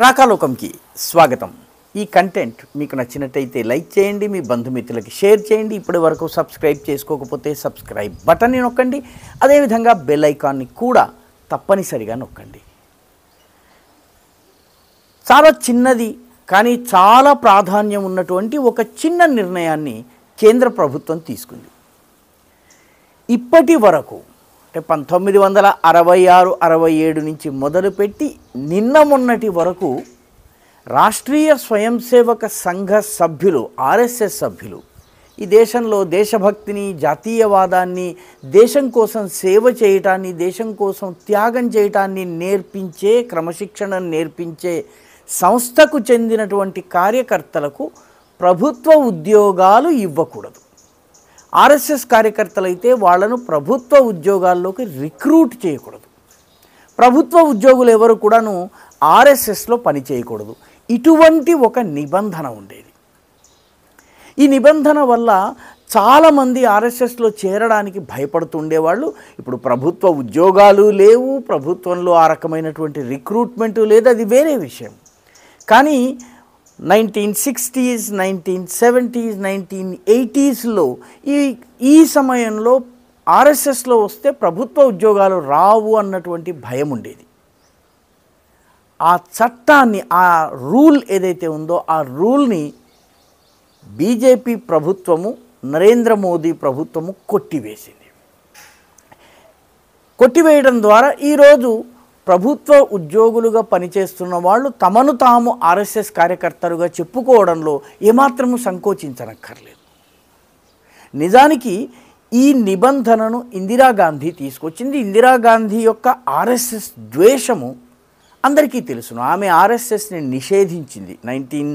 రాకాలోకంకి స్వాగతం ఈ కంటెంట్ మీకు నచ్చినట్టయితే లైక్ చేయండి మీ బంధుమిత్రులకి షేర్ చేయండి ఇప్పటి వరకు సబ్స్క్రైబ్ చేసుకోకపోతే సబ్స్క్రైబ్ బటన్ని నొక్కండి అదేవిధంగా బెల్ ఐకాన్ని కూడా తప్పనిసరిగా నొక్కండి చాలా చిన్నది కానీ చాలా ప్రాధాన్యం ఉన్నటువంటి ఒక చిన్న నిర్ణయాన్ని కేంద్ర ప్రభుత్వం తీసుకుంది ఇప్పటి వరకు అంటే పంతొమ్మిది వందల అరవై ఆరు అరవై ఏడు నుంచి మొదలుపెట్టి నిన్న మొన్నటి వరకు రాష్ట్రీయ స్వయం సేవక సంఘ సభ్యులు ఆర్ఎస్ఎస్ సభ్యులు ఈ దేశంలో దేశభక్తిని జాతీయవాదాన్ని దేశం కోసం సేవ చేయటాన్ని దేశం కోసం త్యాగం చేయటాన్ని నేర్పించే క్రమశిక్షణను నేర్పించే సంస్థకు చెందినటువంటి కార్యకర్తలకు ప్రభుత్వ ఉద్యోగాలు ఇవ్వకూడదు ఆర్ఎస్ఎస్ కార్యకర్తలు అయితే వాళ్ళను ప్రభుత్వ ఉద్యోగాల్లోకి రిక్రూట్ చేయకూడదు ప్రభుత్వ ఉద్యోగులు ఎవరు కూడాను ఆర్ఎస్ఎస్లో పని చేయకూడదు ఇటువంటి ఒక నిబంధన ఉండేది ఈ నిబంధన వల్ల చాలామంది ఆర్ఎస్ఎస్లో చేరడానికి భయపడుతుండేవాళ్ళు ఇప్పుడు ప్రభుత్వ ఉద్యోగాలు లేవు ప్రభుత్వంలో ఆ రకమైనటువంటి రిక్రూట్మెంటు లేదు అది వేరే విషయం కానీ nineteen sixties nineteen seventies nineteen ఎయిటీస్లో ఈ ఈ సమయంలో ఆర్ఎస్ఎస్లో వస్తే ప్రభుత్వ ఉద్యోగాలు రావు అన్నటువంటి భయం ఉండేది ఆ చట్టాన్ని ఆ రూల్ ఏదైతే ఉందో ఆ రూల్ని బీజేపీ ప్రభుత్వము నరేంద్ర మోదీ ప్రభుత్వము కొట్టివేసింది కొట్టివేయడం ద్వారా ఈరోజు ప్రభుత్వ ఉద్యోగులుగా పనిచేస్తున్న వాళ్ళు తమను తాము ఆర్ఎస్ఎస్ కార్యకర్తలుగా చెప్పుకోవడంలో ఏమాత్రము సంకోచించనక్కర్లేదు నిజానికి ఈ నిబంధనను ఇందిరాగాంధీ తీసుకొచ్చింది ఇందిరాగాంధీ యొక్క ఆర్ఎస్ఎస్ ద్వేషము అందరికీ తెలుసును ఆమె ఆర్ఎస్ఎస్ని నిషేధించింది నైన్టీన్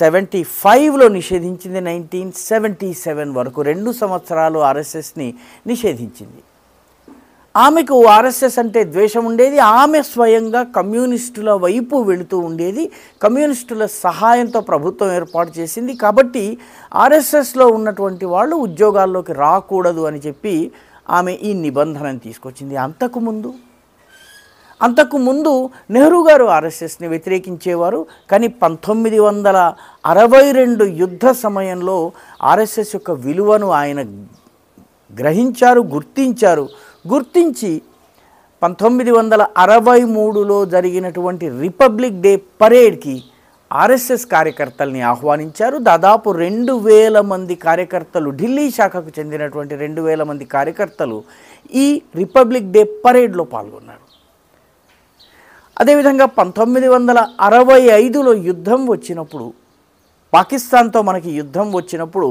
సెవెంటీ ఫైవ్లో నిషేధించింది నైన్టీన్ సెవెంటీ సెవెన్ వరకు రెండు సంవత్సరాలు ఆర్ఎస్ఎస్ని నిషేధించింది ఆమెకు ఆర్ఎస్ఎస్ అంటే ద్వేషం ఉండేది ఆమె స్వయంగా కమ్యూనిస్టుల వైపు వెళుతూ ఉండేది కమ్యూనిస్టుల సహాయంతో ప్రభుత్వం ఏర్పాటు చేసింది కాబట్టి ఆర్ఎస్ఎస్లో ఉన్నటువంటి వాళ్ళు ఉద్యోగాల్లోకి రాకూడదు అని చెప్పి ఆమె ఈ నిబంధనను తీసుకొచ్చింది అంతకుముందు అంతకుముందు నెహ్రూ గారు ఆర్ఎస్ఎస్ని వ్యతిరేకించేవారు కానీ పంతొమ్మిది వందల అరవై రెండు యుద్ధ సమయంలో ఆర్ఎస్ఎస్ యొక్క విలువను ఆయన గ్రహించారు గుర్తించారు గుర్తించి పంతొమ్మిది వందల అరవై మూడులో జరిగినటువంటి రిపబ్లిక్ డే పరేడ్కి ఆర్ఎస్ఎస్ కార్యకర్తల్ని ఆహ్వానించారు దాదాపు రెండు వేల మంది కార్యకర్తలు ఢిల్లీ శాఖకు చెందినటువంటి రెండు వేల మంది కార్యకర్తలు ఈ రిపబ్లిక్ డే పరేడ్లో పాల్గొన్నారు అదేవిధంగా పంతొమ్మిది వందల అరవై ఐదులో యుద్ధం వచ్చినప్పుడు పాకిస్తాన్తో మనకి యుద్ధం వచ్చినప్పుడు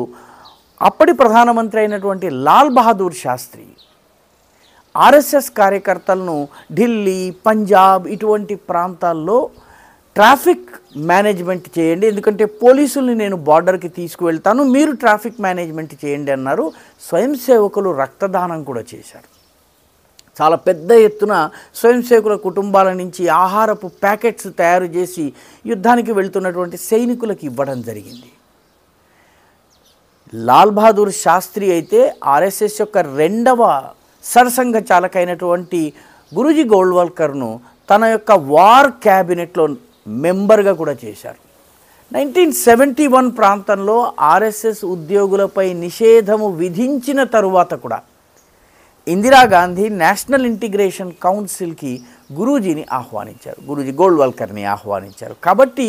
అప్పటి ప్రధానమంత్రి అయినటువంటి లాల్ బహదూర్ శాస్త్రి ఆర్ఎస్ఎస్ కార్యకర్తలను ఢిల్లీ పంజాబ్ ఇటువంటి ప్రాంతాల్లో ట్రాఫిక్ మేనేజ్మెంట్ చేయండి ఎందుకంటే పోలీసుల్ని నేను బార్డర్కి తీసుకువెళ్తాను మీరు ట్రాఫిక్ మేనేజ్మెంట్ చేయండి అన్నారు స్వయం సేవకులు రక్తదానం కూడా చేశారు చాలా పెద్ద ఎత్తున స్వయం సేవకుల కుటుంబాల నుంచి ఆహారపు ప్యాకెట్స్ తయారు చేసి యుద్ధానికి వెళ్తున్నటువంటి సైనికులకు ఇవ్వడం జరిగింది లాల్ బహదూర్ శాస్త్రి అయితే ఆర్ఎస్ఎస్ యొక్క రెండవ సరసంఘ చాలకైనటువంటి గురూజీ గోల్వాల్కర్ను తన యొక్క వార్ క్యాబినెట్లో మెంబర్గా కూడా చేశారు నైన్టీన్ సెవెంటీ వన్ ప్రాంతంలో ఆర్ఎస్ఎస్ ఉద్యోగులపై నిషేధము విధించిన తరువాత కూడా ఇందిరాగాంధీ నేషనల్ ఇంటిగ్రేషన్ కౌన్సిల్కి గురూజీని ఆహ్వానించారు గురూజీ గోల్డ్వాల్కర్ని ఆహ్వానించారు కాబట్టి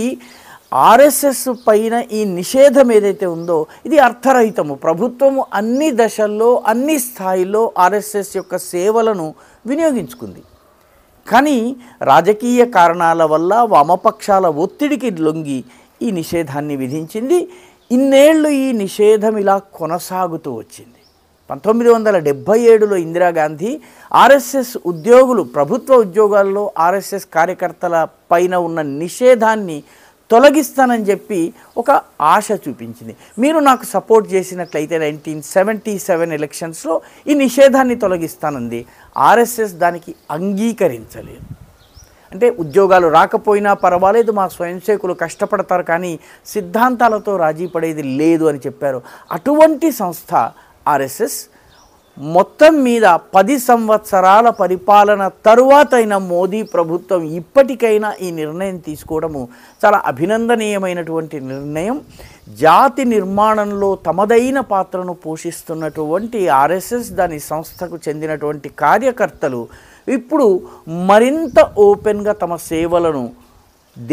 ఆర్ఎస్ఎస్ పైన ఈ నిషేధం ఏదైతే ఉందో ఇది అర్థరహితము ప్రభుత్వము అన్ని దశల్లో అన్ని స్థాయిలో ఆర్ఎస్ఎస్ యొక్క సేవలను వినియోగించుకుంది కానీ రాజకీయ కారణాల వల్ల వామపక్షాల ఒత్తిడికి లొంగి ఈ నిషేధాన్ని విధించింది ఇన్నేళ్లు ఈ నిషేధం ఇలా కొనసాగుతూ వచ్చింది పంతొమ్మిది వందల డెబ్భై ఏడులో ఇందిరాగాంధీ ఆర్ఎస్ఎస్ ఉద్యోగులు ప్రభుత్వ ఉద్యోగాల్లో ఆర్ఎస్ఎస్ కార్యకర్తల పైన ఉన్న నిషేధాన్ని తొలగిస్తానని చెప్పి ఒక ఆశ చూపించింది మీరు నాకు సపోర్ట్ చేసినట్లయితే నైన్టీన్ సెవెంటీ సెవెన్ ఎలక్షన్స్లో ఈ నిషేధాన్ని తొలగిస్తానంది ఆర్ఎస్ఎస్ దానికి అంగీకరించలేదు అంటే ఉద్యోగాలు రాకపోయినా పర్వాలేదు మా స్వయంసేకులు కష్టపడతారు కానీ సిద్ధాంతాలతో రాజీ పడేది లేదు అని చెప్పారు అటువంటి సంస్థ ఆర్ఎస్ఎస్ మొత్తం మీద పది సంవత్సరాల పరిపాలన తరువాతైనా మోదీ ప్రభుత్వం ఇప్పటికైనా ఈ నిర్ణయం తీసుకోవడము చాలా అభినందనీయమైనటువంటి నిర్ణయం జాతి నిర్మాణంలో తమదైన పాత్రను పోషిస్తున్నటువంటి ఆర్ఎస్ఎస్ దాని సంస్థకు చెందినటువంటి కార్యకర్తలు ఇప్పుడు మరింత ఓపెన్గా తమ సేవలను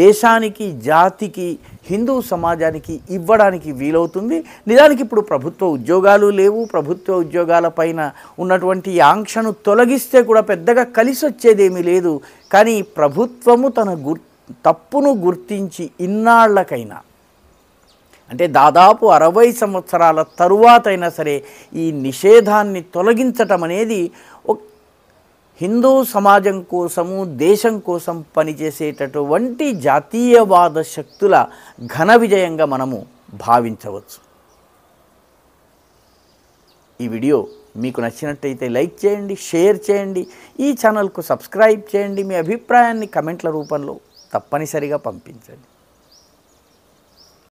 దేశానికి జాతికి హిందూ సమాజానికి ఇవ్వడానికి వీలవుతుంది నిజానికి ఇప్పుడు ప్రభుత్వ ఉద్యోగాలు లేవు ప్రభుత్వ ఉద్యోగాలపైన ఉన్నటువంటి ఆంక్షను తొలగిస్తే కూడా పెద్దగా కలిసి వచ్చేదేమీ లేదు కానీ ప్రభుత్వము తన గుర్ తప్పును గుర్తించి ఇన్నాళ్లకైనా అంటే దాదాపు అరవై సంవత్సరాల తరువాతైనా సరే ఈ నిషేధాన్ని తొలగించటం అనేది హిందూ సమాజం కోసము దేశం కోసం పనిచేసేటటువంటి జాతీయవాద శక్తుల ఘన విజయంగా మనము భావించవచ్చు ఈ వీడియో మీకు నచ్చినట్టయితే లైక్ చేయండి షేర్ చేయండి ఈ ఛానల్కు సబ్స్క్రైబ్ చేయండి మీ అభిప్రాయాన్ని కమెంట్ల రూపంలో తప్పనిసరిగా పంపించండి